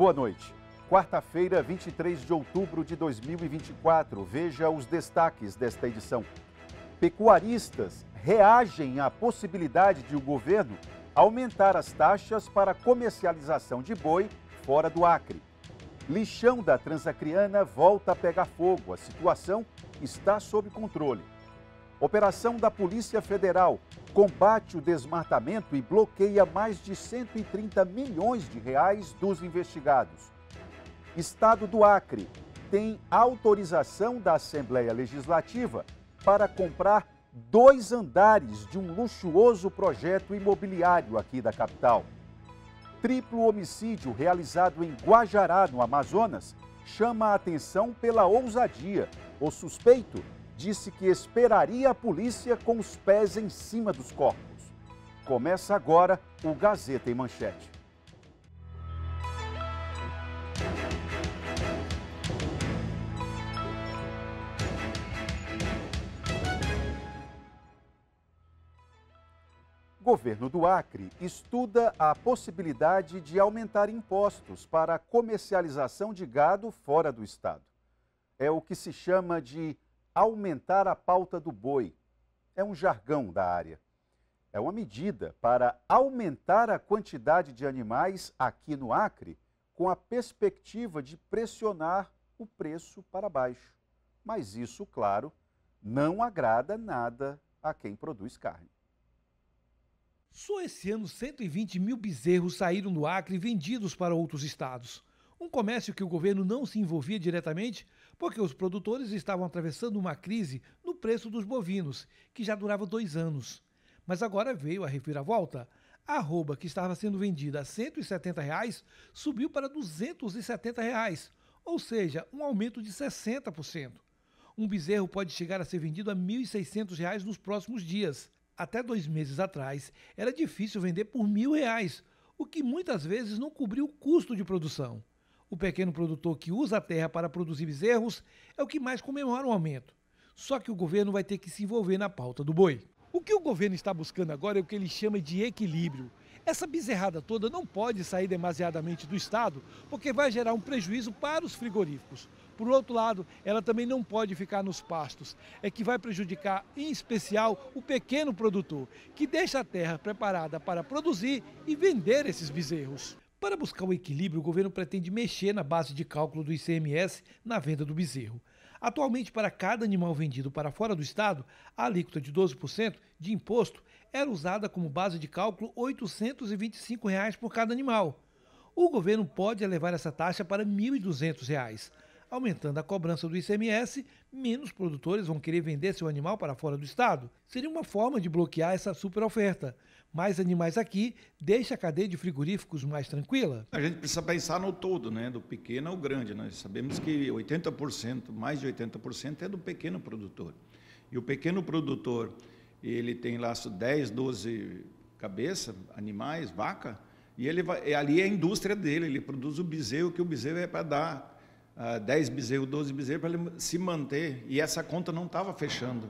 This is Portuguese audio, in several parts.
Boa noite. Quarta-feira, 23 de outubro de 2024. Veja os destaques desta edição. Pecuaristas reagem à possibilidade de o governo aumentar as taxas para comercialização de boi fora do Acre. Lixão da Transacriana volta a pegar fogo. A situação está sob controle. Operação da Polícia Federal combate o desmatamento e bloqueia mais de 130 milhões de reais dos investigados. Estado do Acre tem autorização da Assembleia Legislativa para comprar dois andares de um luxuoso projeto imobiliário aqui da capital. Triplo homicídio realizado em Guajará, no Amazonas, chama a atenção pela ousadia. O suspeito disse que esperaria a polícia com os pés em cima dos corpos. Começa agora o Gazeta em Manchete. Governo do Acre estuda a possibilidade de aumentar impostos para a comercialização de gado fora do estado. É o que se chama de aumentar a pauta do boi. É um jargão da área. É uma medida para aumentar a quantidade de animais aqui no Acre com a perspectiva de pressionar o preço para baixo. Mas isso, claro, não agrada nada a quem produz carne. Só esse ano, 120 mil bezerros saíram do Acre vendidos para outros estados. Um comércio que o governo não se envolvia diretamente, porque os produtores estavam atravessando uma crise no preço dos bovinos, que já durava dois anos. Mas agora veio a reviravolta. A arroba, que estava sendo vendida a R$ 170, reais, subiu para R$ 270, reais, ou seja, um aumento de 60%. Um bezerro pode chegar a ser vendido a R$ 1.600 reais nos próximos dias. Até dois meses atrás, era difícil vender por R$ 1.000, reais, o que muitas vezes não cobriu o custo de produção. O pequeno produtor que usa a terra para produzir bezerros é o que mais comemora o aumento. Só que o governo vai ter que se envolver na pauta do boi. O que o governo está buscando agora é o que ele chama de equilíbrio. Essa bezerrada toda não pode sair demasiadamente do Estado, porque vai gerar um prejuízo para os frigoríficos. Por outro lado, ela também não pode ficar nos pastos, é que vai prejudicar, em especial, o pequeno produtor, que deixa a terra preparada para produzir e vender esses bezerros. Para buscar o equilíbrio, o governo pretende mexer na base de cálculo do ICMS na venda do bezerro. Atualmente, para cada animal vendido para fora do estado, a alíquota de 12% de imposto era usada como base de cálculo R$ 825 por cada animal. O governo pode elevar essa taxa para R$ 1.200, aumentando a cobrança do ICMS, menos produtores vão querer vender seu animal para fora do estado. Seria uma forma de bloquear essa super oferta mais animais aqui deixa a cadeia de frigoríficos mais tranquila? A gente precisa pensar no todo, né? do pequeno ao grande. Nós sabemos que 80%, mais de 80% é do pequeno produtor. E o pequeno produtor, ele tem laço 10, 12 cabeças, animais, vaca, e ele vai, ali é a indústria dele, ele produz o bezerro, que o bezerro é para dar uh, ah, 10 bezerros, 12 bezerros, para ele se manter. E essa conta não estava fechando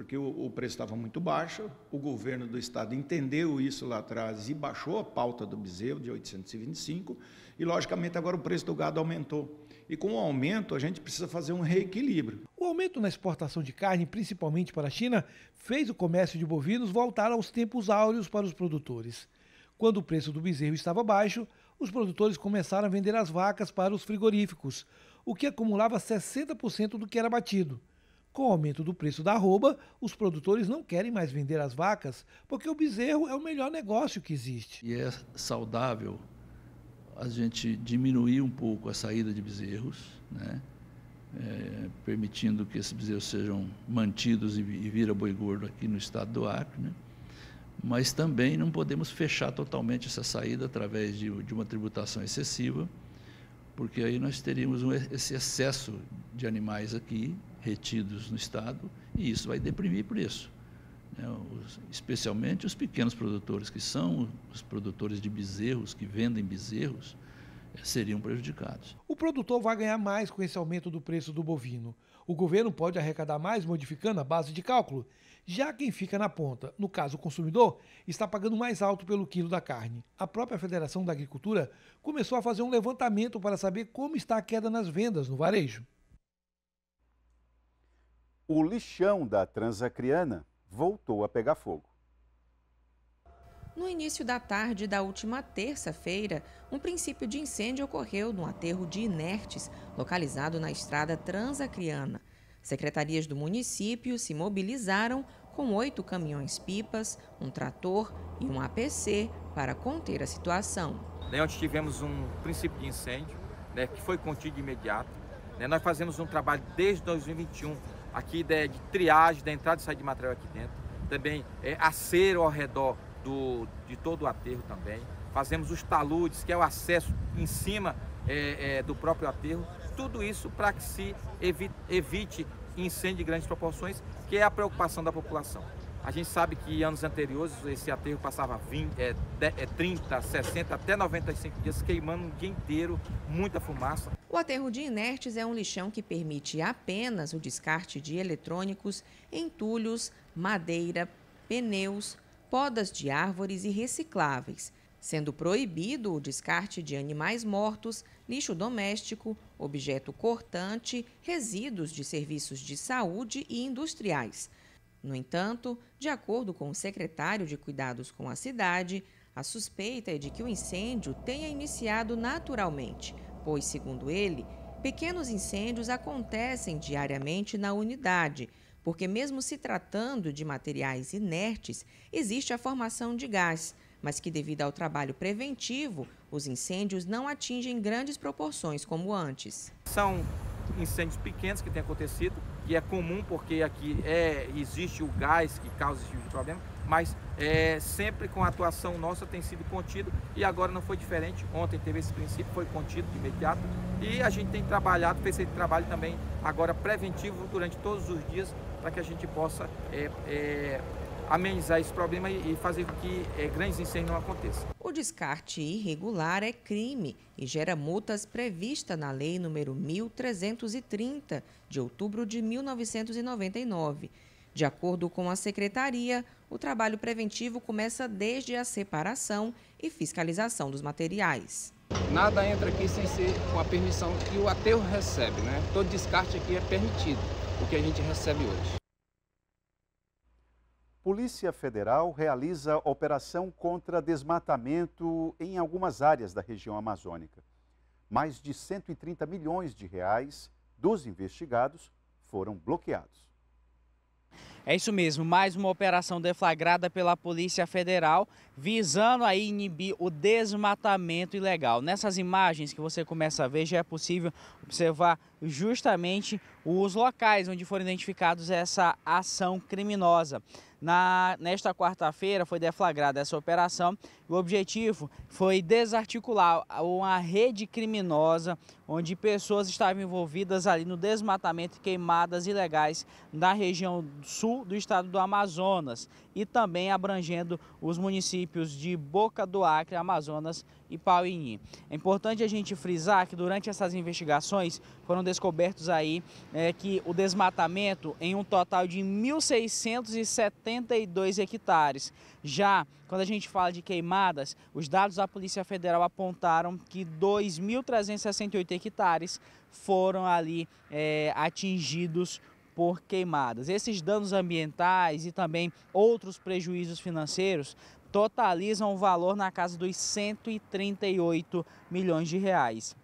porque o, o preço estava muito baixo, o governo do estado entendeu isso lá atrás e baixou a pauta do bezerro de 825, e logicamente agora o preço do gado aumentou. E com o aumento, a gente precisa fazer um reequilíbrio. O aumento na exportação de carne, principalmente para a China, fez o comércio de bovinos voltar aos tempos áureos para os produtores. Quando o preço do bezerro estava baixo, os produtores começaram a vender as vacas para os frigoríficos, o que acumulava 60% do que era batido. Com o aumento do preço da arroba, os produtores não querem mais vender as vacas, porque o bezerro é o melhor negócio que existe. E é saudável a gente diminuir um pouco a saída de bezerros, né? É, permitindo que esses bezerros sejam mantidos e, vira boi gordo aqui no estado do Acre. Né? Mas também não podemos fechar totalmente essa saída através de, de uma tributação excessiva, porque aí nós teríamos um, esse excesso de animais aqui retidos no Estado e isso vai deprimir preço. Né? Os, especialmente os pequenos produtores, que são os produtores de bezerros, que vendem bezerros, eh, seriam prejudicados. O produtor vai ganhar mais com esse aumento do preço do bovino. O governo pode arrecadar mais modificando a base de cálculo. Já quem fica na ponta, no caso o consumidor, está pagando mais alto pelo quilo da carne. A própria Federação da Agricultura começou a fazer um levantamento para saber como está a queda nas vendas no varejo. O lixão da Transacriana voltou a pegar fogo. No início da tarde da última terça-feira, um princípio de incêndio ocorreu no aterro de inertes, localizado na estrada Transacriana. Secretarias do município se mobilizaram com oito caminhões-pipas, um trator e um APC para conter a situação. Né, onde tivemos um princípio de incêndio, né, que foi contido de imediato. Né, nós fazemos um trabalho desde 2021 Aqui ideia de triagem da entrada e saída de material aqui dentro. Também é, acero ao redor do, de todo o aterro também. Fazemos os taludes, que é o acesso em cima é, é, do próprio aterro. Tudo isso para que se evite, evite incêndio de grandes proporções, que é a preocupação da população. A gente sabe que anos anteriores esse aterro passava 20, é, é, 30, 60 até 95 dias queimando um dia inteiro, muita fumaça. O aterro de inertes é um lixão que permite apenas o descarte de eletrônicos, entulhos, madeira, pneus, podas de árvores e recicláveis, sendo proibido o descarte de animais mortos, lixo doméstico, objeto cortante, resíduos de serviços de saúde e industriais. No entanto, de acordo com o secretário de Cuidados com a Cidade, a suspeita é de que o incêndio tenha iniciado naturalmente, pois, segundo ele, pequenos incêndios acontecem diariamente na unidade, porque, mesmo se tratando de materiais inertes, existe a formação de gás, mas que, devido ao trabalho preventivo, os incêndios não atingem grandes proporções como antes. São incêndios pequenos que têm acontecido, que é comum porque aqui é, existe o gás que causa esse tipo de problema, mas é, sempre com a atuação nossa tem sido contido e agora não foi diferente. Ontem teve esse princípio, foi contido de imediato e a gente tem trabalhado, fez esse trabalho também agora preventivo durante todos os dias para que a gente possa é, é, amenizar esse problema e fazer com que é, grandes incêndios não aconteçam. O descarte irregular é crime e gera multas prevista na Lei nº 1330, de outubro de 1999. De acordo com a secretaria, o trabalho preventivo começa desde a separação e fiscalização dos materiais. Nada entra aqui sem ser com a permissão que o aterro recebe, né? Todo descarte aqui é permitido, o que a gente recebe hoje. Polícia Federal realiza operação contra desmatamento em algumas áreas da região amazônica. Mais de 130 milhões de reais dos investigados foram bloqueados. É isso mesmo, mais uma operação deflagrada pela Polícia Federal visando aí inibir o desmatamento ilegal. Nessas imagens que você começa a ver, já é possível observar justamente os locais onde foram identificados essa ação criminosa. Na, nesta quarta-feira foi deflagrada essa operação. O objetivo foi desarticular uma rede criminosa onde pessoas estavam envolvidas ali no desmatamento e queimadas ilegais na região sul do estado do Amazonas e também abrangendo os municípios de Boca do Acre, Amazonas e Pauini. É importante a gente frisar que durante essas investigações foram descobertos aí é, que o desmatamento em um total de 1.672 hectares. Já quando a gente fala de queimadas, os dados da Polícia Federal apontaram que 2.368 hectares foram ali é, atingidos por queimadas. Esses danos ambientais e também outros prejuízos financeiros totalizam um valor na casa dos 138 milhões de reais.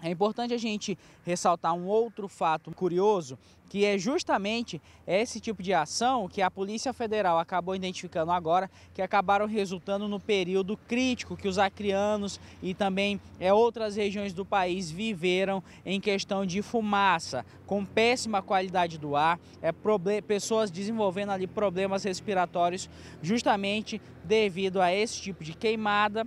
É importante a gente ressaltar um outro fato curioso que é justamente esse tipo de ação que a Polícia Federal acabou identificando agora, que acabaram resultando no período crítico que os acrianos e também é, outras regiões do país viveram em questão de fumaça, com péssima qualidade do ar, é, pessoas desenvolvendo ali problemas respiratórios justamente devido a esse tipo de queimada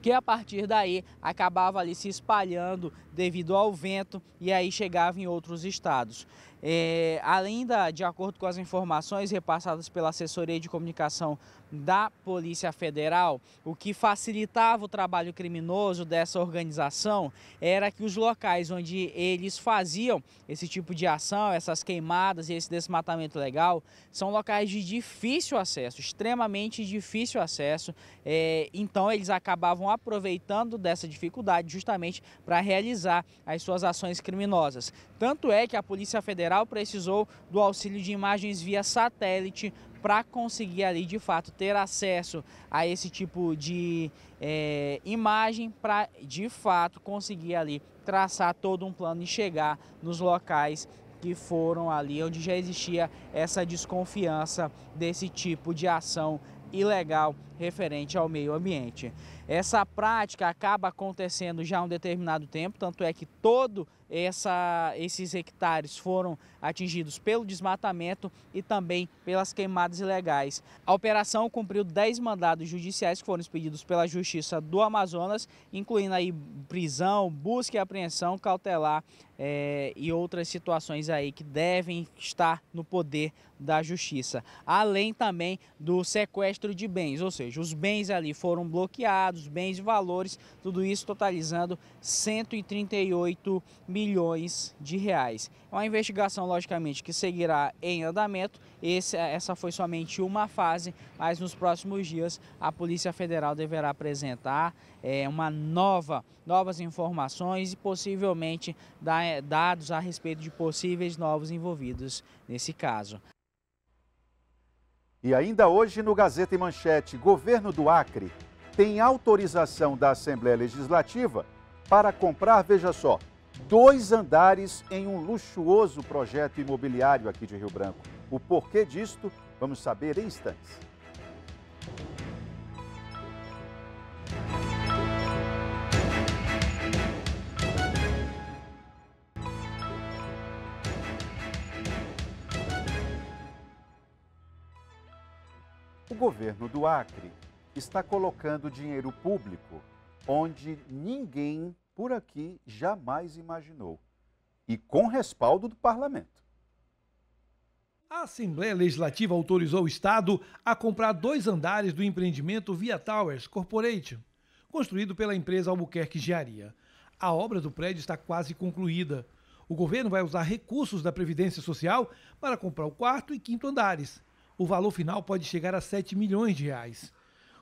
que a partir daí acabava ali se espalhando devido ao vento e aí chegava em outros estados. É, além da, de acordo com as informações repassadas pela assessoria de comunicação da Polícia Federal, o que facilitava o trabalho criminoso dessa organização era que os locais onde eles faziam esse tipo de ação, essas queimadas e esse desmatamento legal, são locais de difícil acesso, extremamente difícil acesso. É, então eles acabavam aproveitando dessa dificuldade justamente para realizar realizar as suas ações criminosas. Tanto é que a Polícia Federal precisou do auxílio de imagens via satélite para conseguir ali de fato ter acesso a esse tipo de é, imagem para de fato conseguir ali traçar todo um plano e chegar nos locais que foram ali onde já existia essa desconfiança desse tipo de ação ilegal referente ao meio ambiente. Essa prática acaba acontecendo já há um determinado tempo, tanto é que todo essa, esses hectares foram atingidos pelo desmatamento e também pelas queimadas ilegais. A operação cumpriu 10 mandados judiciais que foram expedidos pela Justiça do Amazonas, incluindo aí prisão, busca e apreensão cautelar é, e outras situações aí que devem estar no poder da justiça. Além também do sequestro de bens, ou seja, os bens ali foram bloqueados, bens e valores, tudo isso totalizando 138 milhões de reais. Uma investigação, logicamente, que seguirá em andamento. Esse, essa foi somente uma fase, mas nos próximos dias a Polícia Federal deverá apresentar é, uma nova, novas informações e possivelmente dar, é, dados a respeito de possíveis novos envolvidos nesse caso. E ainda hoje no Gazeta e Manchete, governo do Acre tem autorização da Assembleia Legislativa para comprar, veja só, dois andares em um luxuoso projeto imobiliário aqui de Rio Branco. O porquê disto, vamos saber em instantes. O governo do Acre está colocando dinheiro público onde ninguém por aqui jamais imaginou, e com respaldo do parlamento. A Assembleia Legislativa autorizou o Estado a comprar dois andares do empreendimento Via Towers Corporation, construído pela empresa Albuquerque Engenharia. A obra do prédio está quase concluída. O governo vai usar recursos da Previdência Social para comprar o quarto e quinto andares. O valor final pode chegar a 7 milhões de reais.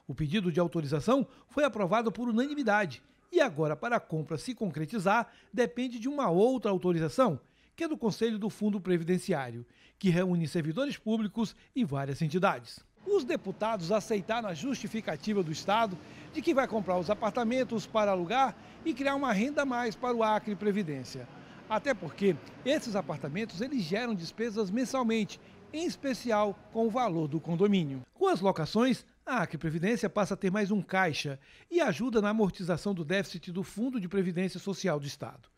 O pedido de autorização foi aprovado por unanimidade e agora para a compra se concretizar, depende de uma outra autorização, que é do Conselho do Fundo Previdenciário, que reúne servidores públicos e várias entidades. Os deputados aceitaram a justificativa do Estado de que vai comprar os apartamentos para alugar e criar uma renda a mais para o Acre Previdência. Até porque esses apartamentos eles geram despesas mensalmente, em especial com o valor do condomínio. Com as locações, a ah, Previdência passa a ter mais um caixa e ajuda na amortização do déficit do Fundo de Previdência Social do Estado.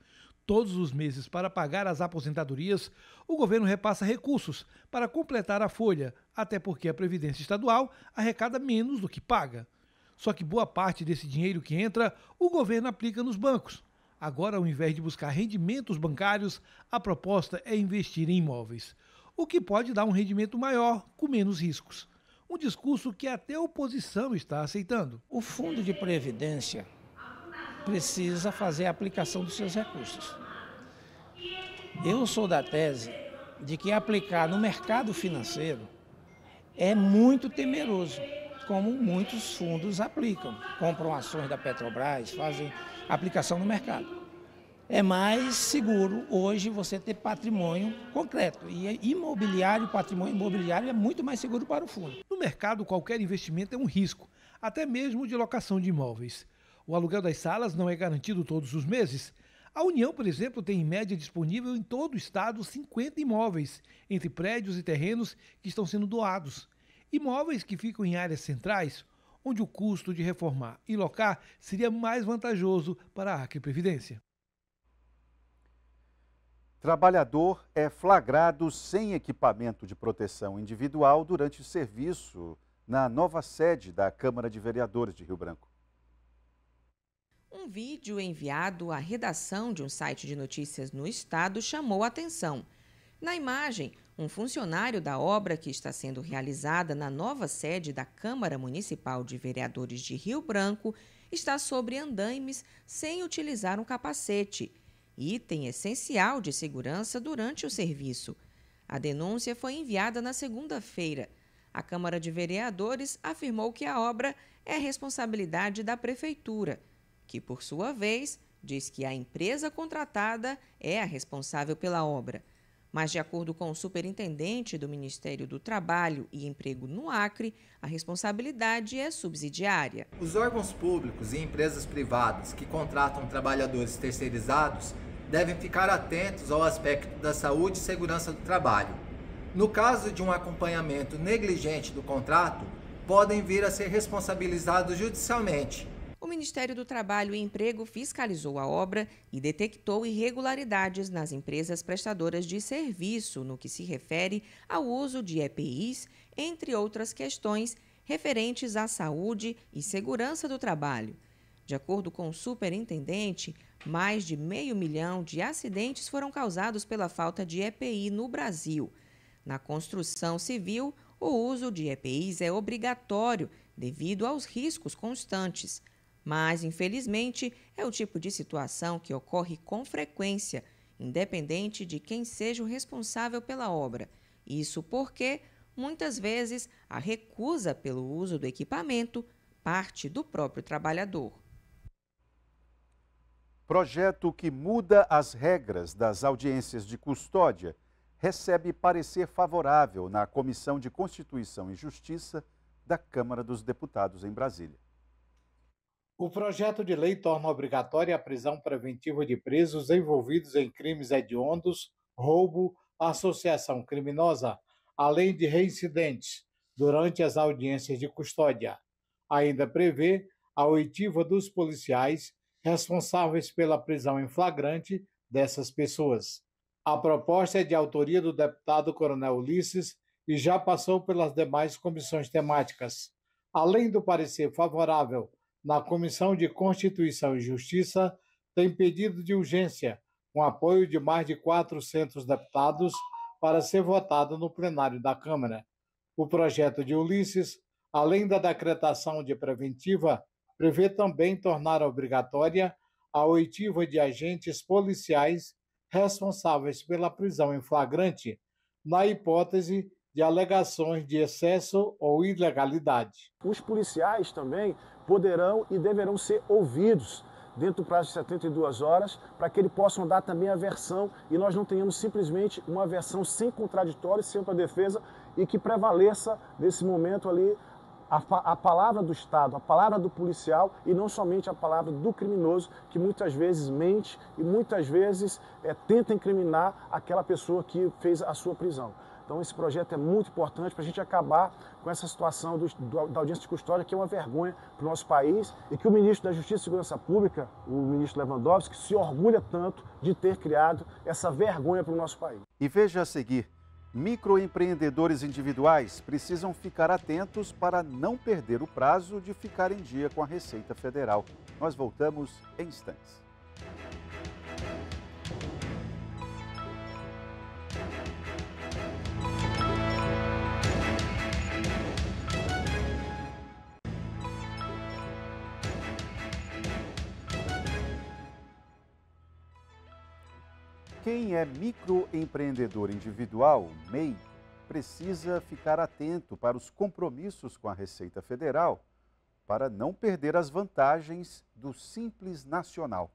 Todos os meses, para pagar as aposentadorias, o governo repassa recursos para completar a folha, até porque a Previdência Estadual arrecada menos do que paga. Só que boa parte desse dinheiro que entra, o governo aplica nos bancos. Agora, ao invés de buscar rendimentos bancários, a proposta é investir em imóveis, o que pode dar um rendimento maior com menos riscos um discurso que até a oposição está aceitando. O Fundo de Previdência precisa fazer a aplicação dos seus recursos. Eu sou da tese de que aplicar no mercado financeiro é muito temeroso, como muitos fundos aplicam. Compram ações da Petrobras, fazem aplicação no mercado é mais seguro hoje você ter patrimônio concreto. E é imobiliário, patrimônio imobiliário é muito mais seguro para o fundo. No mercado, qualquer investimento é um risco, até mesmo de locação de imóveis. O aluguel das salas não é garantido todos os meses. A União, por exemplo, tem em média disponível em todo o estado 50 imóveis, entre prédios e terrenos que estão sendo doados. Imóveis que ficam em áreas centrais, onde o custo de reformar e locar seria mais vantajoso para a Acre Previdência. Trabalhador é flagrado sem equipamento de proteção individual durante o serviço na nova sede da Câmara de Vereadores de Rio Branco. Um vídeo enviado à redação de um site de notícias no estado chamou a atenção. Na imagem, um funcionário da obra que está sendo realizada na nova sede da Câmara Municipal de Vereadores de Rio Branco está sobre andaimes sem utilizar um capacete item essencial de segurança durante o serviço. A denúncia foi enviada na segunda-feira. A Câmara de Vereadores afirmou que a obra é responsabilidade da Prefeitura, que, por sua vez, diz que a empresa contratada é a responsável pela obra. Mas, de acordo com o superintendente do Ministério do Trabalho e Emprego no Acre, a responsabilidade é subsidiária. Os órgãos públicos e empresas privadas que contratam trabalhadores terceirizados devem ficar atentos ao aspecto da saúde e segurança do trabalho. No caso de um acompanhamento negligente do contrato, podem vir a ser responsabilizados judicialmente. O Ministério do Trabalho e Emprego fiscalizou a obra e detectou irregularidades nas empresas prestadoras de serviço no que se refere ao uso de EPIs, entre outras questões referentes à saúde e segurança do trabalho. De acordo com o superintendente, mais de meio milhão de acidentes foram causados pela falta de EPI no Brasil. Na construção civil, o uso de EPIs é obrigatório devido aos riscos constantes. Mas, infelizmente, é o tipo de situação que ocorre com frequência, independente de quem seja o responsável pela obra. Isso porque, muitas vezes, a recusa pelo uso do equipamento parte do próprio trabalhador. Projeto que muda as regras das audiências de custódia recebe parecer favorável na Comissão de Constituição e Justiça da Câmara dos Deputados em Brasília. O projeto de lei torna obrigatória a prisão preventiva de presos envolvidos em crimes hediondos, roubo, associação criminosa, além de reincidentes, durante as audiências de custódia. Ainda prevê a oitiva dos policiais responsáveis pela prisão em flagrante dessas pessoas. A proposta é de autoria do deputado Coronel Ulisses e já passou pelas demais comissões temáticas. Além do parecer favorável na Comissão de Constituição e Justiça, tem pedido de urgência, com apoio de mais de 400 deputados, para ser votado no plenário da Câmara. O projeto de Ulisses, além da decretação de preventiva prevê também tornar obrigatória a oitiva de agentes policiais responsáveis pela prisão em flagrante, na hipótese de alegações de excesso ou ilegalidade. Os policiais também poderão e deverão ser ouvidos dentro do prazo de 72 horas, para que eles possam dar também a versão e nós não tenhamos simplesmente uma versão sem contraditório, sem a defesa e que prevaleça nesse momento ali a, a, palavra do Estado, a palavra do policial e não somente a palavra do criminoso que muitas vezes mente e muitas vezes é, tenta incriminar aquela pessoa que fez a sua prisão. Então esse projeto é muito importante para a gente acabar com essa situação do, do, da audiência de custódia, que é uma vergonha para o nosso país e que o ministro da Justiça e Segurança Pública, o ministro Lewandowski, se orgulha tanto de ter criado essa vergonha para o nosso país. E veja a seguir Microempreendedores individuais precisam ficar atentos para não perder o prazo de ficar em dia com a Receita Federal. Nós voltamos em instantes. Quem é microempreendedor individual, MEI, precisa ficar atento para os compromissos com a Receita Federal para não perder as vantagens do Simples Nacional.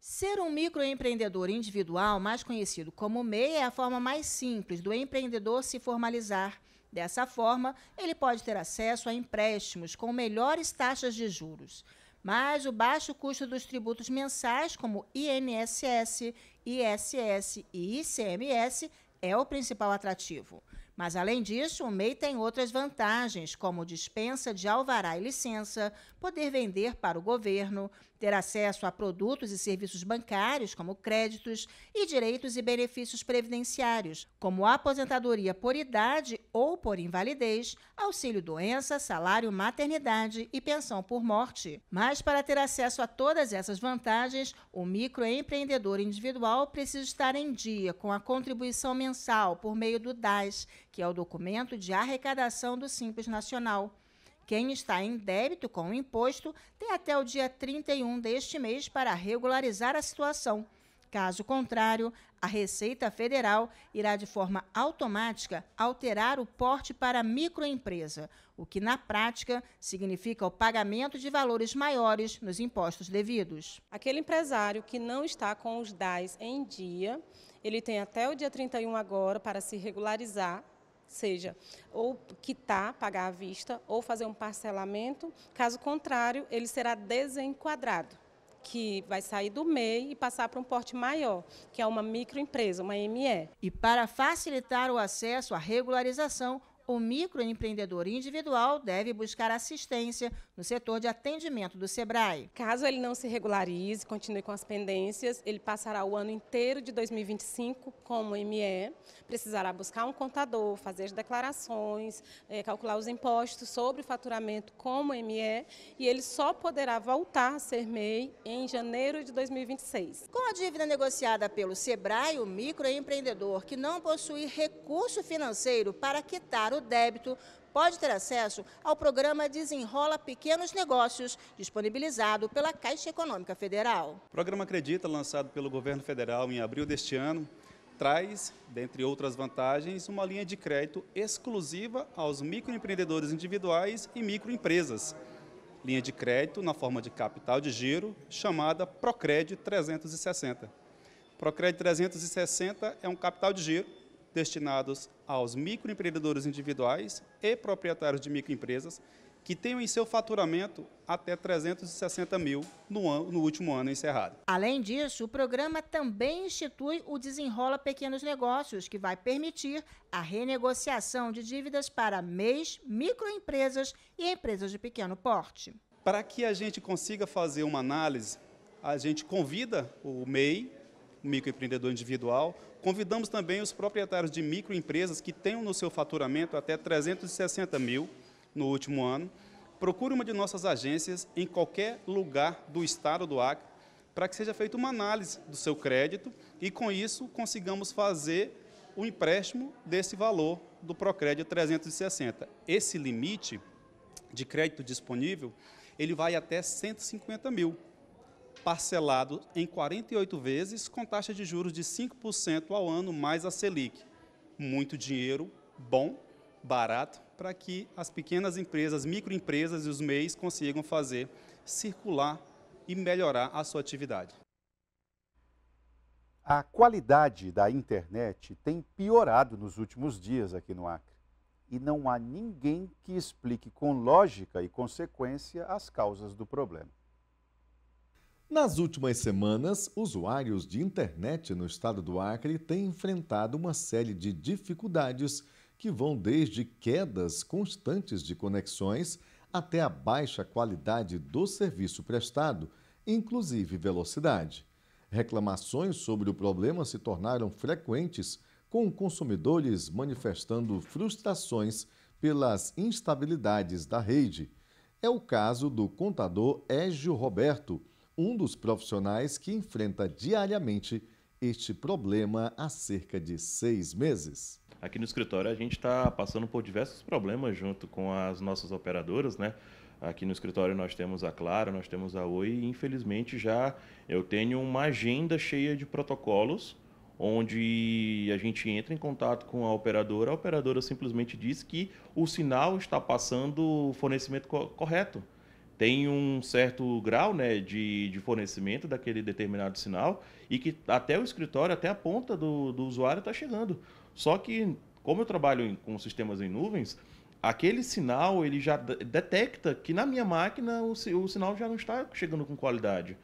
Ser um microempreendedor individual, mais conhecido como MEI, é a forma mais simples do empreendedor se formalizar. Dessa forma, ele pode ter acesso a empréstimos com melhores taxas de juros mas o baixo custo dos tributos mensais, como INSS, ISS e ICMS, é o principal atrativo. Mas, além disso, o MEI tem outras vantagens, como dispensa de alvará e licença, poder vender para o governo, ter acesso a produtos e serviços bancários, como créditos, e direitos e benefícios previdenciários, como aposentadoria por idade ou por invalidez, auxílio-doença, salário maternidade e pensão por morte. Mas para ter acesso a todas essas vantagens, o microempreendedor individual precisa estar em dia com a contribuição mensal por meio do DAS, que é o documento de arrecadação do Simples Nacional. Quem está em débito com o imposto tem até o dia 31 deste mês para regularizar a situação. Caso contrário, a Receita Federal irá de forma automática alterar o porte para microempresa, o que na prática significa o pagamento de valores maiores nos impostos devidos. Aquele empresário que não está com os DAIs em dia, ele tem até o dia 31 agora para se regularizar seja ou quitar, pagar à vista, ou fazer um parcelamento. Caso contrário, ele será desenquadrado, que vai sair do MEI e passar para um porte maior, que é uma microempresa, uma ME. E para facilitar o acesso à regularização, o microempreendedor individual deve buscar assistência no setor de atendimento do SEBRAE. Caso ele não se regularize, continue com as pendências, ele passará o ano inteiro de 2025 como ME, precisará buscar um contador, fazer declarações, eh, calcular os impostos sobre o faturamento como ME e ele só poderá voltar a ser MEI em janeiro de 2026. Com a dívida negociada pelo SEBRAE, o microempreendedor que não possui recurso financeiro para quitar o do débito pode ter acesso ao programa Desenrola Pequenos Negócios, disponibilizado pela Caixa Econômica Federal. O programa Acredita, lançado pelo governo federal em abril deste ano, traz, dentre outras vantagens, uma linha de crédito exclusiva aos microempreendedores individuais e microempresas. Linha de crédito na forma de capital de giro, chamada Procred 360. Procred 360 é um capital de giro destinados aos microempreendedores individuais e proprietários de microempresas que tenham em seu faturamento até 360 mil no, ano, no, último ano encerrado. Além disso, o programa também institui o Desenrola Pequenos Negócios, que vai permitir a renegociação de dívidas para MEIs, microempresas e empresas de pequeno porte. Para que a gente consiga fazer uma análise, a gente convida o MEI, o microempreendedor individual, Convidamos também os proprietários de microempresas que tenham no seu faturamento até 360 mil no último ano. Procure uma de nossas agências em qualquer lugar do estado do Acre para que seja feita uma análise do seu crédito e, com isso, consigamos fazer o empréstimo desse valor do Procrédito 360. Esse limite de crédito disponível, ele vai até 150 mil parcelado em 48 vezes, com taxa de juros de 5% ao ano, mais a Selic. Muito dinheiro, bom, barato, para que as pequenas empresas, microempresas e os MEIs consigam fazer circular e melhorar a sua atividade. A qualidade da internet tem piorado nos últimos dias aqui no Acre. E não há ninguém que explique com lógica e consequência as causas do problema. Nas últimas semanas, usuários de internet no estado do Acre têm enfrentado uma série de dificuldades que vão desde quedas constantes de conexões até a baixa qualidade do serviço prestado, inclusive velocidade. Reclamações sobre o problema se tornaram frequentes, com consumidores manifestando frustrações pelas instabilidades da rede. É o caso do contador Égio Roberto um dos profissionais que enfrenta diariamente este problema há cerca de seis meses. Aqui no escritório a gente está passando por diversos problemas junto com as nossas operadoras, né? Aqui no escritório nós temos a Clara, nós temos a Oi e infelizmente já eu tenho uma agenda cheia de protocolos onde a gente entra em contato com a operadora, a operadora simplesmente diz que o sinal está passando o fornecimento correto tem um certo grau né, de, de fornecimento daquele determinado sinal e que até o escritório, até a ponta do, do usuário está chegando. Só que, como eu trabalho em, com sistemas em nuvens, aquele sinal ele já detecta que na minha máquina o, o sinal já não está chegando com qualidade.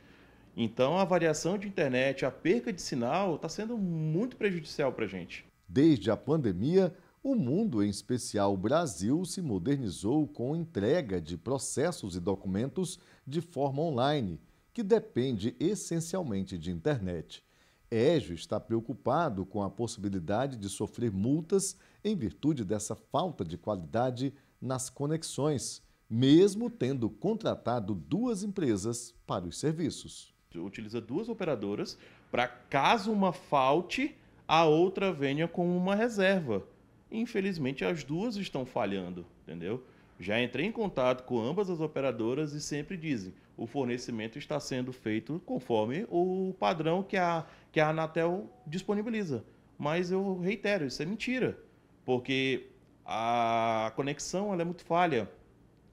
Então, a variação de internet, a perca de sinal está sendo muito prejudicial para a gente. Desde a pandemia, o mundo, em especial o Brasil, se modernizou com entrega de processos e documentos de forma online, que depende essencialmente de internet. Égio está preocupado com a possibilidade de sofrer multas em virtude dessa falta de qualidade nas conexões, mesmo tendo contratado duas empresas para os serviços. Utiliza duas operadoras para caso uma falte, a outra venha com uma reserva. Infelizmente, as duas estão falhando, entendeu? Já entrei em contato com ambas as operadoras e sempre dizem: o fornecimento está sendo feito conforme o padrão que a, que a Anatel disponibiliza. Mas eu reitero, isso é mentira, porque a conexão ela é muito falha.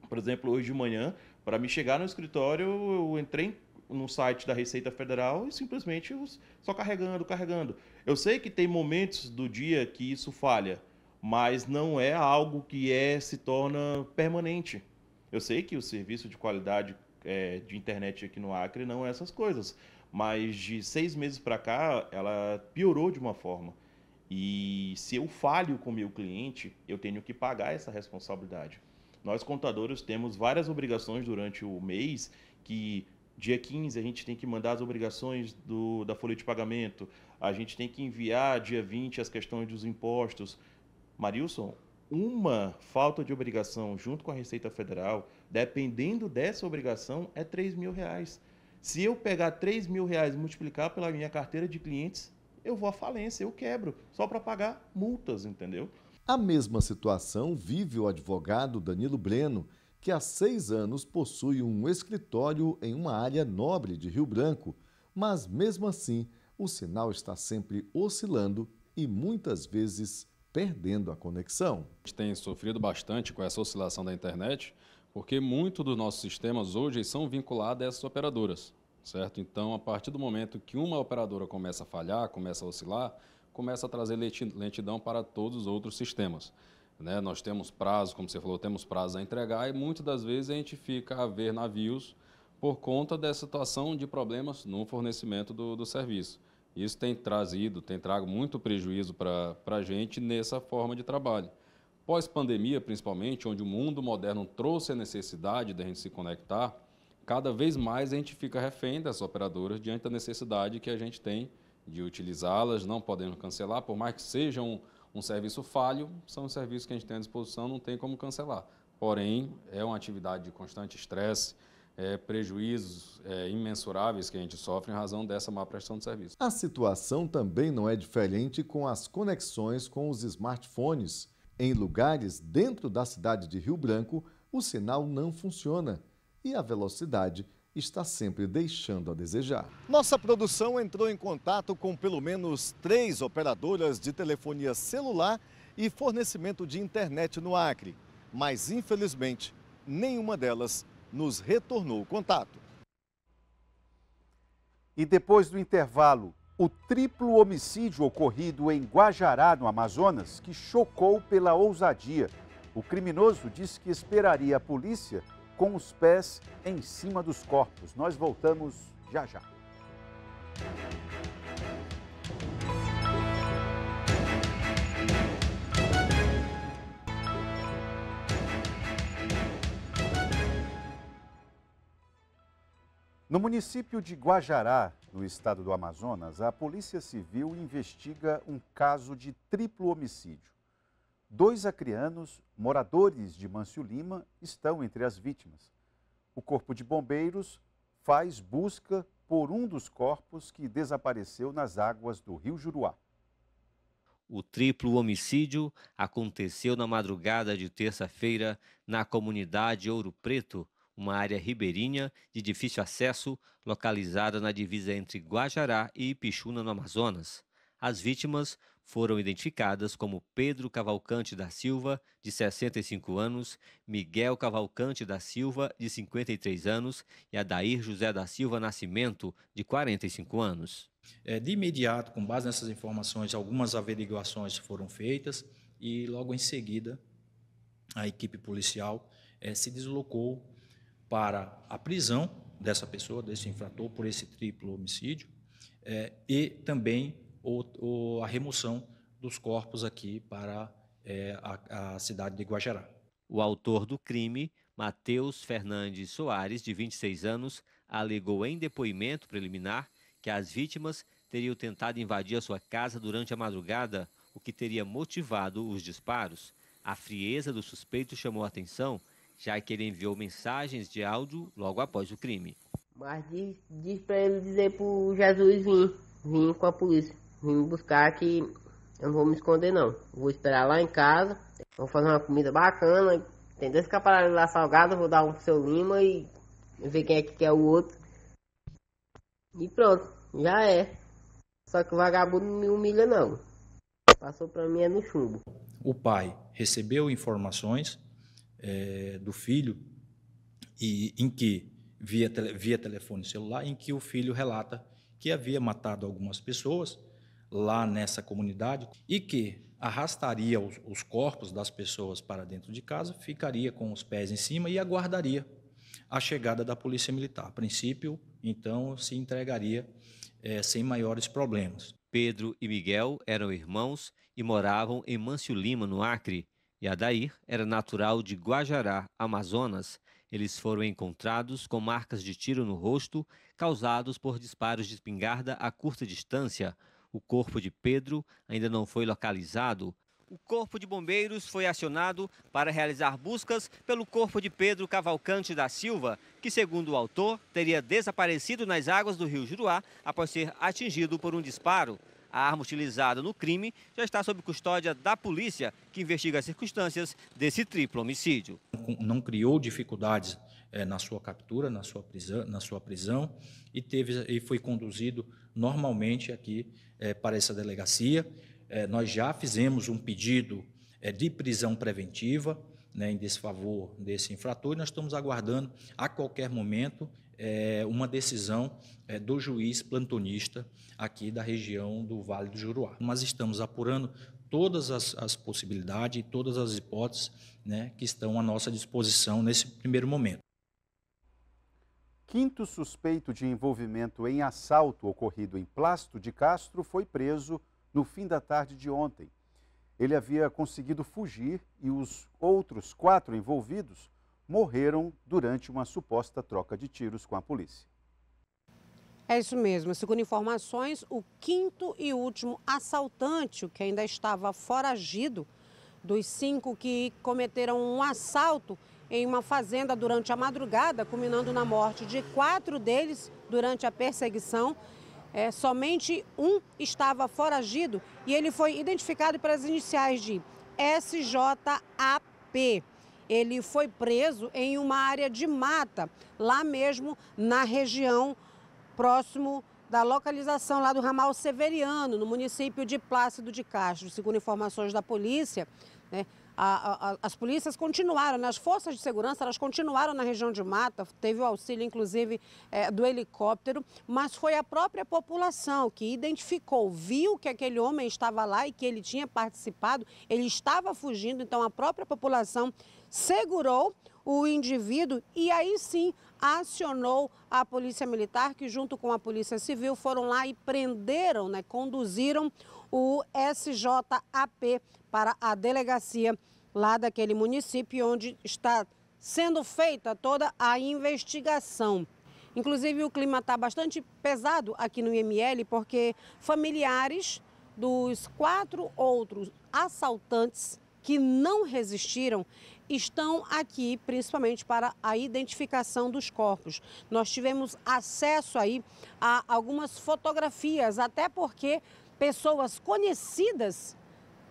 Por exemplo, hoje de manhã, para me chegar no escritório, eu entrei no site da Receita Federal e simplesmente só carregando, carregando. Eu sei que tem momentos do dia que isso falha, mas não é algo que é se torna permanente. Eu sei que o serviço de qualidade é, de internet aqui no Acre não é essas coisas, mas de seis meses para cá ela piorou de uma forma. E se eu falho com o meu cliente, eu tenho que pagar essa responsabilidade. Nós contadores temos várias obrigações durante o mês que dia 15 a gente tem que mandar as obrigações do, da folha de pagamento, a gente tem que enviar dia 20 as questões dos impostos, Marilson, uma falta de obrigação junto com a Receita Federal, dependendo dessa obrigação, é 3 mil reais. Se eu pegar 3 mil reais e multiplicar pela minha carteira de clientes, eu vou à falência, eu quebro, só para pagar multas, entendeu? A mesma situação vive o advogado Danilo Breno, que há seis anos possui um escritório em uma área nobre de Rio Branco, mas mesmo assim o sinal está sempre oscilando e muitas vezes perdendo a conexão. A gente tem sofrido bastante com essa oscilação da internet, porque muitos dos nossos sistemas hoje são vinculados a essas operadoras, certo? Então, a partir do momento que uma operadora começa a falhar, começa a oscilar, começa a trazer lentidão para todos os outros sistemas. Né? Nós temos prazos, como você falou, temos prazos a entregar e muitas das vezes a gente fica a ver navios por conta dessa situação de problemas no fornecimento do, do serviço. Isso tem trazido, tem trago muito prejuízo para a gente nessa forma de trabalho. Pós-pandemia, principalmente, onde o mundo moderno trouxe a necessidade da gente se conectar, cada vez mais a gente fica refém das operadoras diante da necessidade que a gente tem de utilizá-las, não podemos cancelar, por mais que seja um, um serviço falho, são serviços que a gente tem à disposição, não tem como cancelar. Porém, é uma atividade de constante estresse, é, prejuízos é, imensuráveis que a gente sofre em razão dessa má prestação de serviço. A situação também não é diferente com as conexões com os smartphones. Em lugares dentro da cidade de Rio Branco, o sinal não funciona e a velocidade está sempre deixando a desejar. Nossa produção entrou em contato com pelo menos três operadoras de telefonia celular e fornecimento de internet no Acre, mas infelizmente nenhuma delas nos retornou o contato. E depois do intervalo, o triplo homicídio ocorrido em Guajará, no Amazonas, que chocou pela ousadia. O criminoso disse que esperaria a polícia com os pés em cima dos corpos. Nós voltamos já já. No município de Guajará, no estado do Amazonas, a Polícia Civil investiga um caso de triplo homicídio. Dois acrianos, moradores de Mancio Lima, estão entre as vítimas. O Corpo de Bombeiros faz busca por um dos corpos que desapareceu nas águas do Rio Juruá. O triplo homicídio aconteceu na madrugada de terça-feira na comunidade Ouro Preto, uma área ribeirinha de difícil acesso localizada na divisa entre Guajará e Ipixuna, no Amazonas. As vítimas foram identificadas como Pedro Cavalcante da Silva, de 65 anos, Miguel Cavalcante da Silva, de 53 anos, e Adair José da Silva Nascimento, de 45 anos. É, de imediato, com base nessas informações, algumas averiguações foram feitas e logo em seguida a equipe policial é, se deslocou para a prisão dessa pessoa, desse infrator, por esse triplo homicídio, é, e também o, o, a remoção dos corpos aqui para é, a, a cidade de Guajará. O autor do crime, Matheus Fernandes Soares, de 26 anos, alegou em depoimento preliminar que as vítimas teriam tentado invadir a sua casa durante a madrugada, o que teria motivado os disparos. A frieza do suspeito chamou a atenção já que ele enviou mensagens de áudio logo após o crime. Mas diz, diz para ele dizer pro Jesus vir, vir com a polícia, vir me buscar que eu não vou me esconder não. Vou esperar lá em casa, vou fazer uma comida bacana, tem dois caparalhos lá salgados, vou dar um pro seu Lima e ver quem é que quer o outro. E pronto, já é. Só que o vagabundo não me humilha não. Passou pra mim é no chumbo. O pai recebeu informações é, do filho, e em que via, tele, via telefone celular, em que o filho relata que havia matado algumas pessoas lá nessa comunidade e que arrastaria os, os corpos das pessoas para dentro de casa, ficaria com os pés em cima e aguardaria a chegada da polícia militar. A princípio, então, se entregaria é, sem maiores problemas. Pedro e Miguel eram irmãos e moravam em Mâncio Lima, no Acre. E Adair era natural de Guajará, Amazonas. Eles foram encontrados com marcas de tiro no rosto causados por disparos de espingarda a curta distância. O corpo de Pedro ainda não foi localizado. O Corpo de Bombeiros foi acionado para realizar buscas pelo corpo de Pedro Cavalcante da Silva, que, segundo o autor, teria desaparecido nas águas do rio Juruá após ser atingido por um disparo a arma utilizada no crime já está sob custódia da polícia, que investiga as circunstâncias desse triplo homicídio. Não criou dificuldades é, na sua captura, na sua prisão, na sua prisão e, teve, e foi conduzido normalmente aqui é, para essa delegacia. É, nós já fizemos um pedido de prisão preventiva né, em desfavor desse infrator e nós estamos aguardando a qualquer momento é, uma decisão é, do juiz plantonista aqui da região do Vale do Juruá. mas estamos apurando todas as, as possibilidades e todas as hipóteses né, que estão à nossa disposição nesse primeiro momento. Quinto suspeito de envolvimento em assalto ocorrido em Plasto de Castro foi preso no fim da tarde de ontem. Ele havia conseguido fugir e os outros quatro envolvidos morreram durante uma suposta troca de tiros com a polícia. É isso mesmo. Segundo informações, o quinto e último assaltante, o que ainda estava foragido, dos cinco que cometeram um assalto em uma fazenda durante a madrugada, culminando na morte de quatro deles durante a perseguição. É, somente um estava foragido e ele foi identificado pelas iniciais de SJAP ele foi preso em uma área de mata, lá mesmo na região próximo da localização lá do ramal Severiano, no município de Plácido de Castro. Segundo informações da polícia, né, a, a, as polícias continuaram, né, as forças de segurança, elas continuaram na região de mata, teve o auxílio, inclusive, é, do helicóptero, mas foi a própria população que identificou, viu que aquele homem estava lá e que ele tinha participado, ele estava fugindo, então a própria população segurou o indivíduo e aí sim acionou a Polícia Militar, que junto com a Polícia Civil foram lá e prenderam, né, conduziram o SJAP para a delegacia lá daquele município onde está sendo feita toda a investigação. Inclusive o clima está bastante pesado aqui no IML porque familiares dos quatro outros assaltantes que não resistiram, estão aqui principalmente para a identificação dos corpos. Nós tivemos acesso aí a algumas fotografias, até porque pessoas conhecidas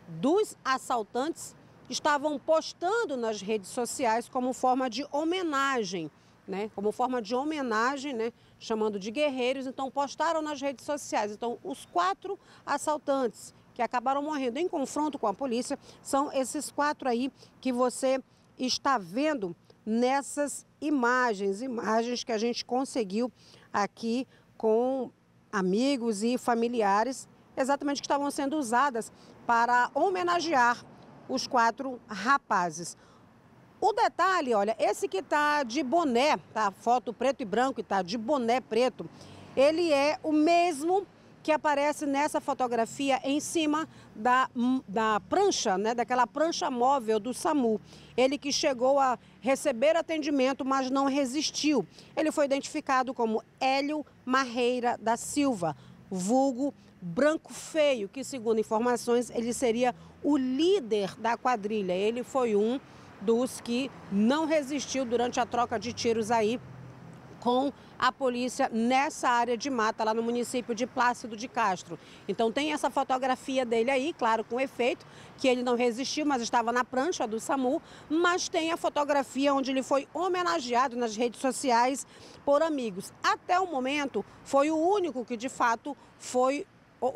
dos assaltantes estavam postando nas redes sociais como forma de homenagem, né? Como forma de homenagem, né? Chamando de guerreiros, então postaram nas redes sociais. Então, os quatro assaltantes que acabaram morrendo em confronto com a polícia, são esses quatro aí que você está vendo nessas imagens, imagens que a gente conseguiu aqui com amigos e familiares, exatamente que estavam sendo usadas para homenagear os quatro rapazes. O detalhe, olha, esse que está de boné, tá? Foto preto e branco e está de boné preto, ele é o mesmo que aparece nessa fotografia em cima da, da prancha, né, daquela prancha móvel do SAMU. Ele que chegou a receber atendimento, mas não resistiu. Ele foi identificado como Hélio Marreira da Silva, vulgo Branco Feio, que segundo informações ele seria o líder da quadrilha. Ele foi um dos que não resistiu durante a troca de tiros aí com a polícia nessa área de mata, lá no município de Plácido de Castro. Então tem essa fotografia dele aí, claro, com efeito, que ele não resistiu, mas estava na prancha do SAMU, mas tem a fotografia onde ele foi homenageado nas redes sociais por amigos. Até o momento, foi o único que de fato foi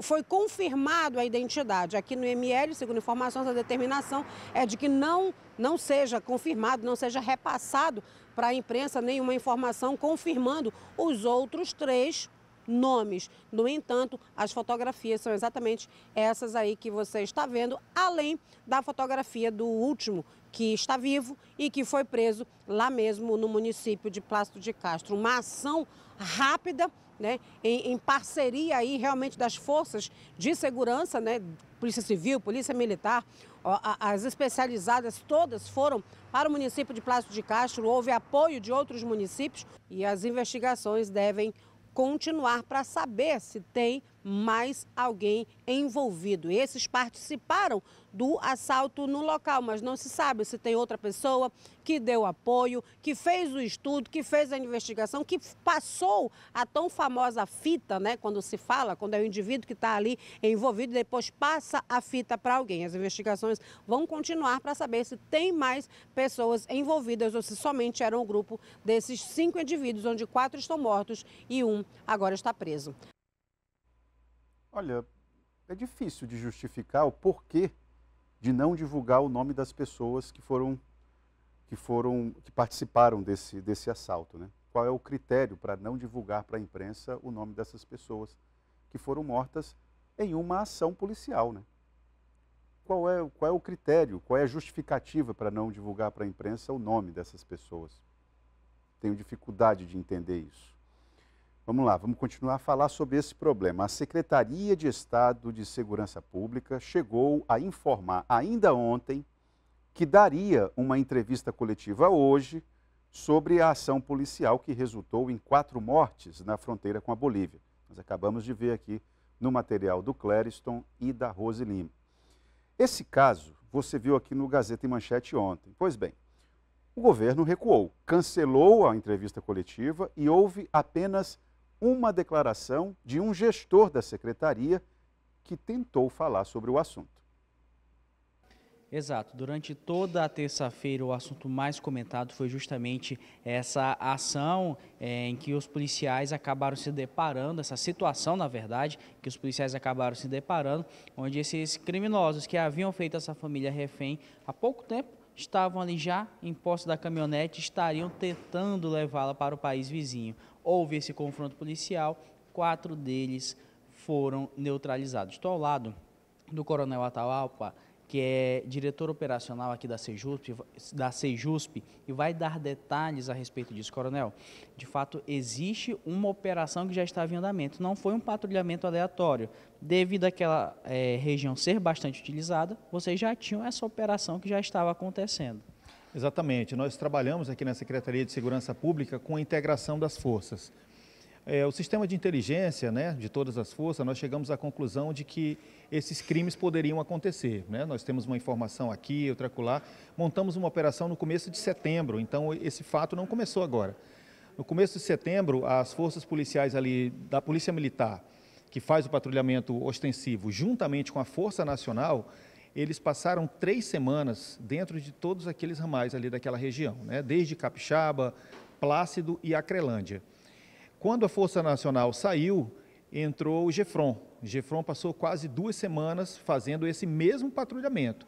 foi confirmado a identidade. Aqui no ML, segundo informações, a determinação é de que não, não seja confirmado, não seja repassado para a imprensa nenhuma informação confirmando os outros três nomes. No entanto, as fotografias são exatamente essas aí que você está vendo, além da fotografia do último que está vivo e que foi preso lá mesmo no município de Plácido de Castro. Uma ação rápida, né, em, em parceria aí realmente das forças de segurança, né, Polícia Civil, Polícia Militar, as especializadas todas foram para o município de Plácido de Castro, houve apoio de outros municípios e as investigações devem continuar para saber se tem mais alguém envolvido. Esses participaram do assalto no local, mas não se sabe se tem outra pessoa que deu apoio, que fez o estudo, que fez a investigação, que passou a tão famosa fita, né? Quando se fala, quando é o indivíduo que está ali envolvido, depois passa a fita para alguém. As investigações vão continuar para saber se tem mais pessoas envolvidas ou se somente era um grupo desses cinco indivíduos, onde quatro estão mortos e um agora está preso. Olha, é difícil de justificar o porquê de não divulgar o nome das pessoas que foram que foram que participaram desse desse assalto, né? Qual é o critério para não divulgar para a imprensa o nome dessas pessoas que foram mortas em uma ação policial, né? Qual é, qual é o critério, qual é a justificativa para não divulgar para a imprensa o nome dessas pessoas? Tenho dificuldade de entender isso. Vamos lá, vamos continuar a falar sobre esse problema. A Secretaria de Estado de Segurança Pública chegou a informar ainda ontem que daria uma entrevista coletiva hoje sobre a ação policial que resultou em quatro mortes na fronteira com a Bolívia. Nós acabamos de ver aqui no material do Clériston e da Rose Lima. Esse caso você viu aqui no Gazeta em Manchete ontem. Pois bem, o governo recuou, cancelou a entrevista coletiva e houve apenas uma declaração de um gestor da secretaria que tentou falar sobre o assunto. Exato. Durante toda a terça-feira, o assunto mais comentado foi justamente essa ação é, em que os policiais acabaram se deparando, essa situação, na verdade, que os policiais acabaram se deparando, onde esses criminosos que haviam feito essa família refém há pouco tempo estavam ali já em posse da caminhonete, estariam tentando levá-la para o país vizinho. Houve esse confronto policial, quatro deles foram neutralizados. Estou ao lado do coronel Atahualpa, que é diretor operacional aqui da Sejusp, da Sejusp e vai dar detalhes a respeito disso, coronel. De fato, existe uma operação que já estava em andamento, não foi um patrulhamento aleatório. Devido àquela é, região ser bastante utilizada, vocês já tinham essa operação que já estava acontecendo. Exatamente, nós trabalhamos aqui na Secretaria de Segurança Pública com a integração das forças. É, o sistema de inteligência né, de todas as forças, nós chegamos à conclusão de que esses crimes poderiam acontecer. Né? Nós temos uma informação aqui, outra acolá. Montamos uma operação no começo de setembro, então esse fato não começou agora. No começo de setembro, as forças policiais ali da Polícia Militar, que faz o patrulhamento ostensivo, juntamente com a Força Nacional, eles passaram três semanas dentro de todos aqueles ramais ali daquela região, né? desde Capixaba, Plácido e Acrelândia. Quando a Força Nacional saiu, entrou o Gefron, Gefron passou quase duas semanas fazendo esse mesmo patrulhamento.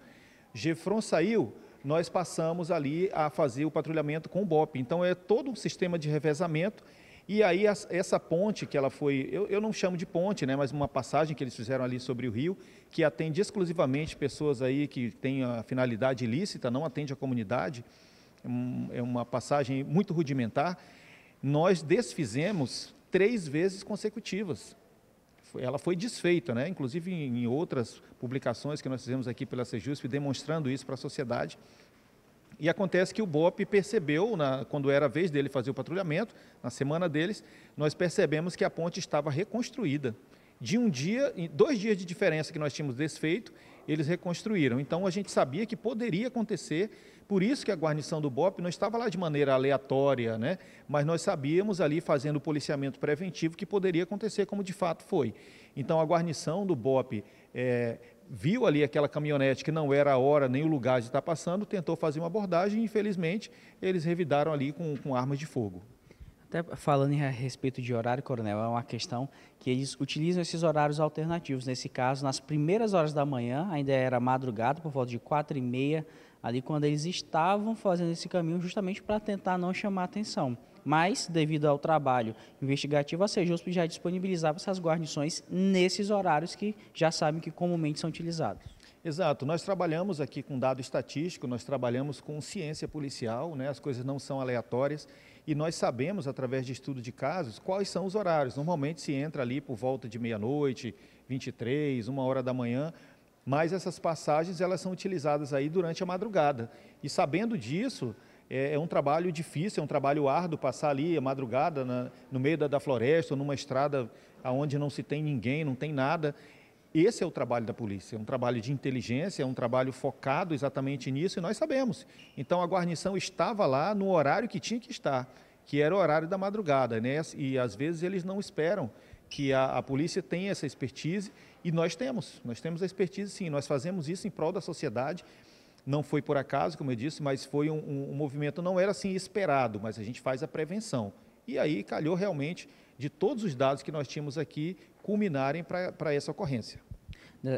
Gefron saiu, nós passamos ali a fazer o patrulhamento com o BOP. Então é todo um sistema de revezamento. E aí essa ponte que ela foi, eu, eu não chamo de ponte, né, mas uma passagem que eles fizeram ali sobre o rio, que atende exclusivamente pessoas aí que têm a finalidade ilícita, não atende a comunidade, é uma passagem muito rudimentar. Nós desfizemos três vezes consecutivas ela foi desfeita, né? inclusive em outras publicações que nós fizemos aqui pela Sejusp, demonstrando isso para a sociedade. E acontece que o BOP percebeu, na, quando era a vez dele fazer o patrulhamento, na semana deles, nós percebemos que a ponte estava reconstruída. De um dia, dois dias de diferença que nós tínhamos desfeito, eles reconstruíram. Então a gente sabia que poderia acontecer por isso que a guarnição do BOP não estava lá de maneira aleatória, né? mas nós sabíamos ali, fazendo o policiamento preventivo, que poderia acontecer, como de fato foi. Então, a guarnição do BOP é, eh, viu ali aquela caminhonete que não era a hora nem o lugar de estar passando, tentou fazer uma abordagem e, infelizmente, eles revidaram ali com, com armas de fogo. Até falando a respeito de horário, coronel, é uma questão que eles utilizam esses horários alternativos. Nesse caso, nas primeiras horas da manhã, ainda era madrugada, por volta de quatro e meia ali quando eles estavam fazendo esse caminho justamente para tentar não chamar atenção. Mas, devido ao trabalho investigativo, a CEJUSP já disponibilizava essas guarnições nesses horários que já sabem que comumente são utilizados. Exato, nós trabalhamos aqui com dado estatístico, nós trabalhamos com ciência policial, né? as coisas não são aleatórias e nós sabemos, através de estudo de casos, quais são os horários. Normalmente se entra ali por volta de meia-noite, 23, uma hora da manhã, mas essas passagens elas são utilizadas aí durante a madrugada. E sabendo disso, é, é um trabalho difícil, é um trabalho árduo passar ali a madrugada na, no meio da, da floresta, ou numa estrada onde não se tem ninguém, não tem nada. Esse é o trabalho da polícia, é um trabalho de inteligência, é um trabalho focado exatamente nisso e nós sabemos. Então a guarnição estava lá no horário que tinha que estar, que era o horário da madrugada, né? E às vezes eles não esperam que a, a, polícia tem essa expertise e nós temos, nós temos a expertise sim, nós fazemos isso em prol da sociedade. Não foi por acaso, como eu disse, mas foi um, um, um movimento, não era assim esperado, mas a gente faz a prevenção. E aí calhou realmente de todos os dados que nós tínhamos aqui culminarem para essa ocorrência.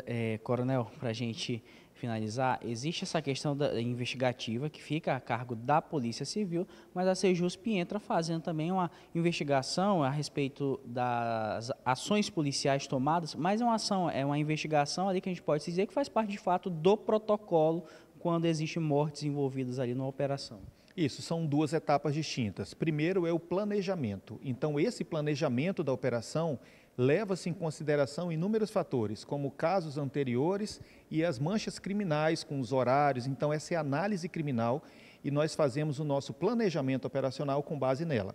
É, coronel, para a gente finalizar, existe essa questão da, investigativa que fica a cargo da Polícia Civil, mas a Sejusp entra fazendo também uma investigação a respeito das ações policiais tomadas, mas é uma ação, é uma investigação ali que a gente pode dizer que faz parte de fato do protocolo quando existem mortes envolvidas ali na operação. Isso, são duas etapas distintas. Primeiro é o planejamento. Então, esse planejamento da operação leva-se em consideração inúmeros fatores, como casos anteriores e as manchas criminais com os horários. Então, essa é a análise criminal e nós fazemos o nosso planejamento operacional com base nela.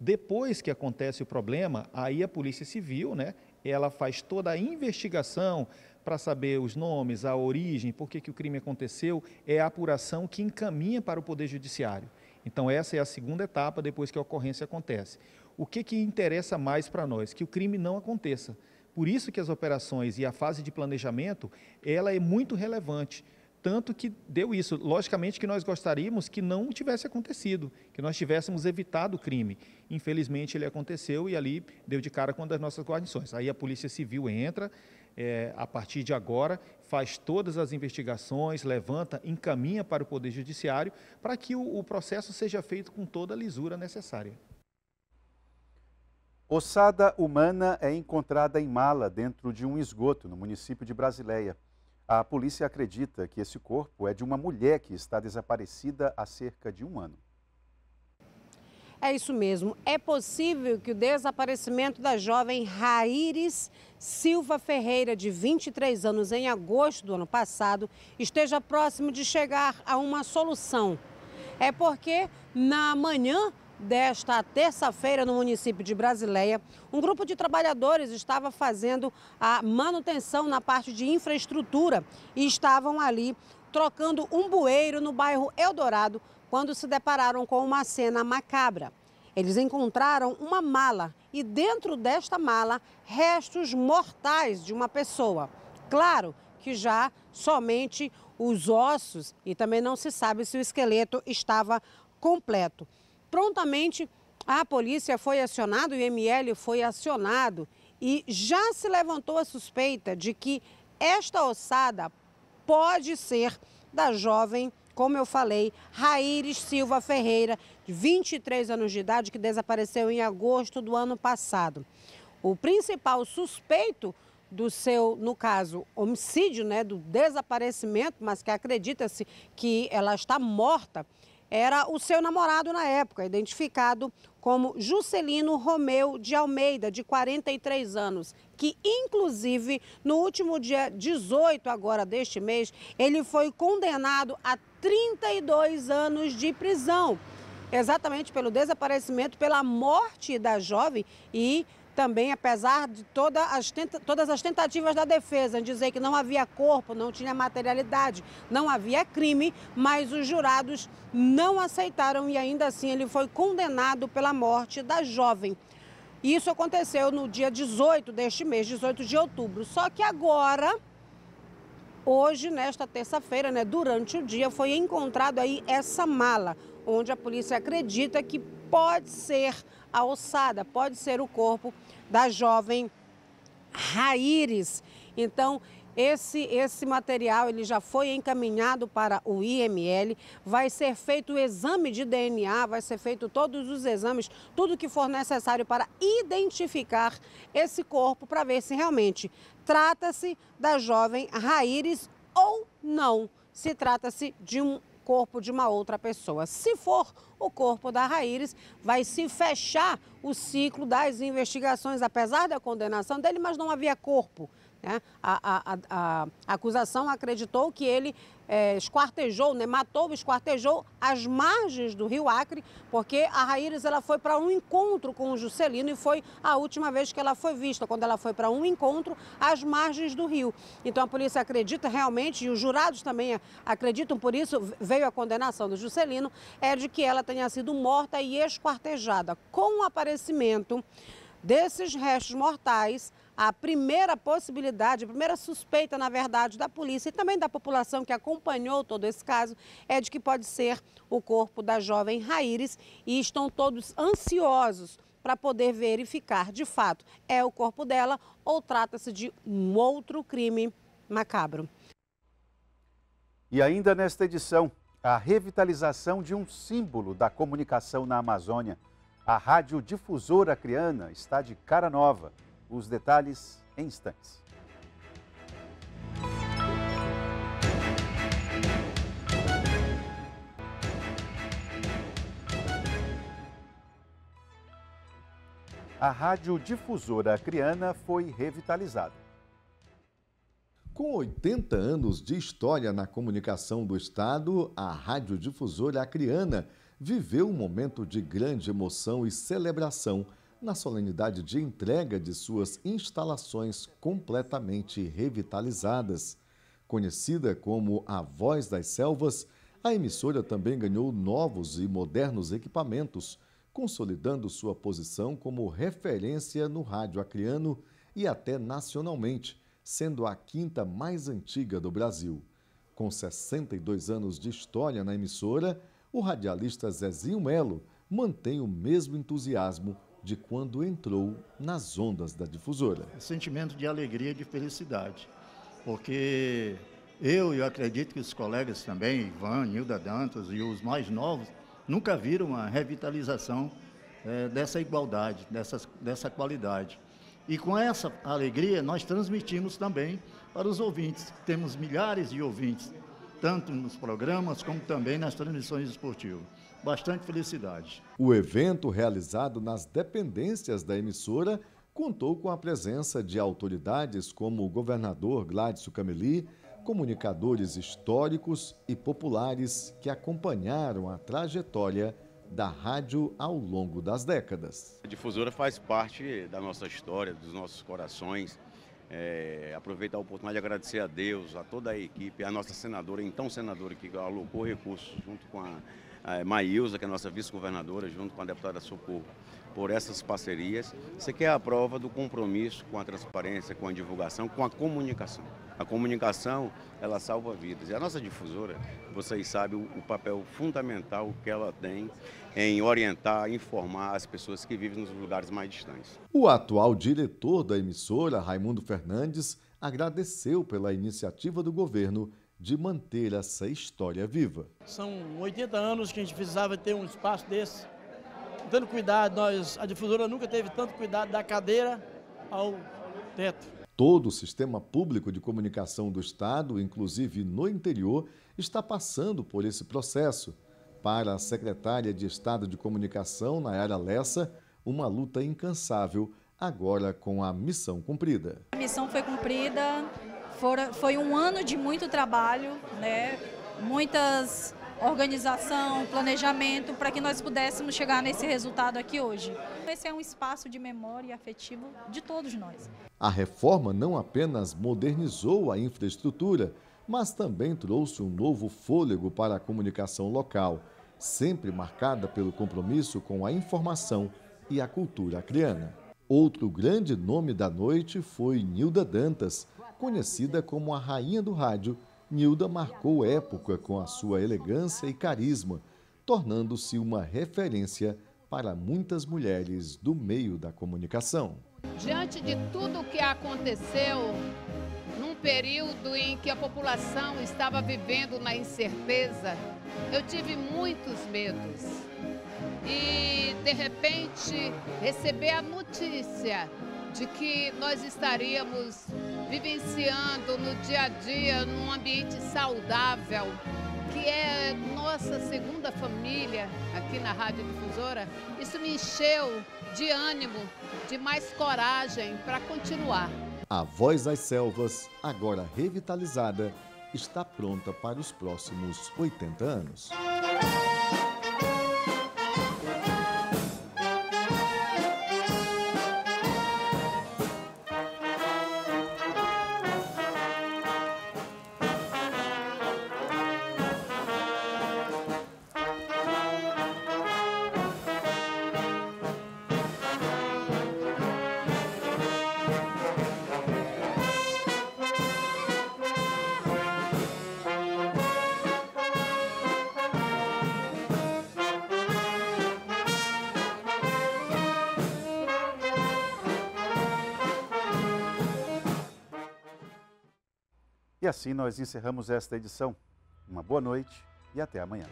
Depois que acontece o problema, aí a Polícia Civil, né, ela faz toda a investigação para saber os nomes, a origem, por que, que o crime aconteceu, é a apuração que encaminha para o Poder Judiciário. Então, essa é a segunda etapa depois que a ocorrência acontece o que, que interessa mais para nós? Que o crime não aconteça. Por isso que as operações e a fase de planejamento, ela é muito relevante, tanto que deu isso. Logicamente que nós gostaríamos que não tivesse acontecido, que nós tivéssemos evitado o crime. Infelizmente ele aconteceu e ali deu de cara com uma das nossas guarnições. Aí a Polícia Civil entra, é, a partir de agora, faz todas as investigações, levanta, encaminha para o Poder Judiciário, para que o, o processo seja feito com toda a lisura necessária. Ossada humana é encontrada em mala dentro de um esgoto no município de Brasileia. A polícia acredita que esse corpo é de uma mulher que está desaparecida há cerca de um ano. É isso mesmo. É possível que o desaparecimento da jovem Raíris Silva Ferreira, de 23 anos, em agosto do ano passado, esteja próximo de chegar a uma solução. É porque na manhã desta terça-feira, no município de Brasileia, um grupo de trabalhadores estava fazendo a manutenção na parte de infraestrutura e estavam ali trocando um bueiro no bairro Eldorado quando se depararam com uma cena macabra. Eles encontraram uma mala e dentro desta mala restos mortais de uma pessoa. Claro que já somente os ossos e também não se sabe se o esqueleto estava completo prontamente a polícia foi acionada, o IML foi acionado e já se levantou a suspeita de que esta ossada pode ser da jovem, como eu falei, raíres Silva Ferreira, de 23 anos de idade, que desapareceu em agosto do ano passado. O principal suspeito do seu, no caso, homicídio, né, do desaparecimento, mas que acredita-se que ela está morta, era o seu namorado na época, identificado como Juscelino Romeu de Almeida, de 43 anos, que inclusive no último dia 18 agora deste mês, ele foi condenado a 32 anos de prisão, exatamente pelo desaparecimento, pela morte da jovem e também, apesar de toda as tenta, todas as tentativas da defesa em dizer que não havia corpo, não tinha materialidade, não havia crime, mas os jurados não aceitaram e ainda assim ele foi condenado pela morte da jovem. Isso aconteceu no dia 18 deste mês, 18 de outubro. Só que agora, hoje, nesta terça-feira, né, durante o dia, foi encontrado aí essa mala, onde a polícia acredita que pode ser a ossada, pode ser o corpo da jovem Raíres. Então, esse, esse material ele já foi encaminhado para o IML, vai ser feito o exame de DNA, vai ser feito todos os exames, tudo que for necessário para identificar esse corpo para ver se realmente trata-se da jovem Raíres ou não. Se trata-se de um corpo de uma outra pessoa. Se for o corpo da Raíris, vai se fechar o ciclo das investigações, apesar da condenação dele, mas não havia corpo. Né? A, a, a, a acusação acreditou que ele é, esquartejou, né, matou, esquartejou as margens do rio Acre, porque a Raíris ela foi para um encontro com o Juscelino e foi a última vez que ela foi vista, quando ela foi para um encontro às margens do rio. Então a polícia acredita realmente, e os jurados também acreditam por isso, veio a condenação do Juscelino, é de que ela tenha sido morta e esquartejada. Com o aparecimento desses restos mortais, a primeira possibilidade, a primeira suspeita, na verdade, da polícia e também da população que acompanhou todo esse caso é de que pode ser o corpo da jovem Raíres e estão todos ansiosos para poder verificar de fato é o corpo dela ou trata-se de um outro crime macabro. E ainda nesta edição, a revitalização de um símbolo da comunicação na Amazônia. A radiodifusora criana está de cara nova. Os detalhes em instantes. A radiodifusora Criana foi revitalizada. Com 80 anos de história na comunicação do Estado, a Radiodifusora Criana viveu um momento de grande emoção e celebração na solenidade de entrega de suas instalações completamente revitalizadas. Conhecida como a Voz das Selvas, a emissora também ganhou novos e modernos equipamentos, consolidando sua posição como referência no rádio acreano e até nacionalmente, sendo a quinta mais antiga do Brasil. Com 62 anos de história na emissora, o radialista Zezinho Melo mantém o mesmo entusiasmo de quando entrou nas ondas da difusora. É sentimento de alegria e de felicidade, porque eu e eu acredito que os colegas também, Ivan, Nilda Dantas e os mais novos, nunca viram uma revitalização é, dessa igualdade, dessa, dessa qualidade. E com essa alegria nós transmitimos também para os ouvintes, temos milhares de ouvintes, tanto nos programas como também nas transmissões esportivas bastante felicidade. O evento realizado nas dependências da emissora contou com a presença de autoridades como o governador Gladys Cameli, comunicadores históricos e populares que acompanharam a trajetória da rádio ao longo das décadas. A difusora faz parte da nossa história, dos nossos corações. É, aproveitar a oportunidade de agradecer a Deus, a toda a equipe, a nossa senadora, então senadora, que alocou recursos junto com a Maísa, que é a nossa vice-governadora, junto com a deputada Socorro, por essas parcerias. Isso aqui é a prova do compromisso com a transparência, com a divulgação, com a comunicação. A comunicação, ela salva vidas. E a nossa difusora, vocês sabem o papel fundamental que ela tem em orientar, informar as pessoas que vivem nos lugares mais distantes. O atual diretor da emissora, Raimundo Fernandes, agradeceu pela iniciativa do governo de manter essa história viva. São 80 anos que a gente precisava ter um espaço desse, tanto cuidado, nós, a difusora nunca teve tanto cuidado da cadeira ao teto. Todo o sistema público de comunicação do Estado, inclusive no interior, está passando por esse processo. Para a secretária de Estado de Comunicação, Nayara Lessa, uma luta incansável, agora com a missão cumprida. A missão foi cumprida, Fora, foi um ano de muito trabalho, né? muitas organização, planejamento, para que nós pudéssemos chegar nesse resultado aqui hoje. Esse é um espaço de memória afetivo de todos nós. A reforma não apenas modernizou a infraestrutura, mas também trouxe um novo fôlego para a comunicação local, sempre marcada pelo compromisso com a informação e a cultura acriana. Outro grande nome da noite foi Nilda Dantas, Conhecida como a rainha do rádio, Nilda marcou época com a sua elegância e carisma, tornando-se uma referência para muitas mulheres do meio da comunicação. Diante de tudo o que aconteceu, num período em que a população estava vivendo na incerteza, eu tive muitos medos. E, de repente, receber a notícia de que nós estaríamos vivenciando no dia a dia, num ambiente saudável, que é nossa segunda família aqui na Rádio Difusora, isso me encheu de ânimo, de mais coragem para continuar. A Voz das Selvas, agora revitalizada, está pronta para os próximos 80 anos. assim nós encerramos esta edição. Uma boa noite e até amanhã.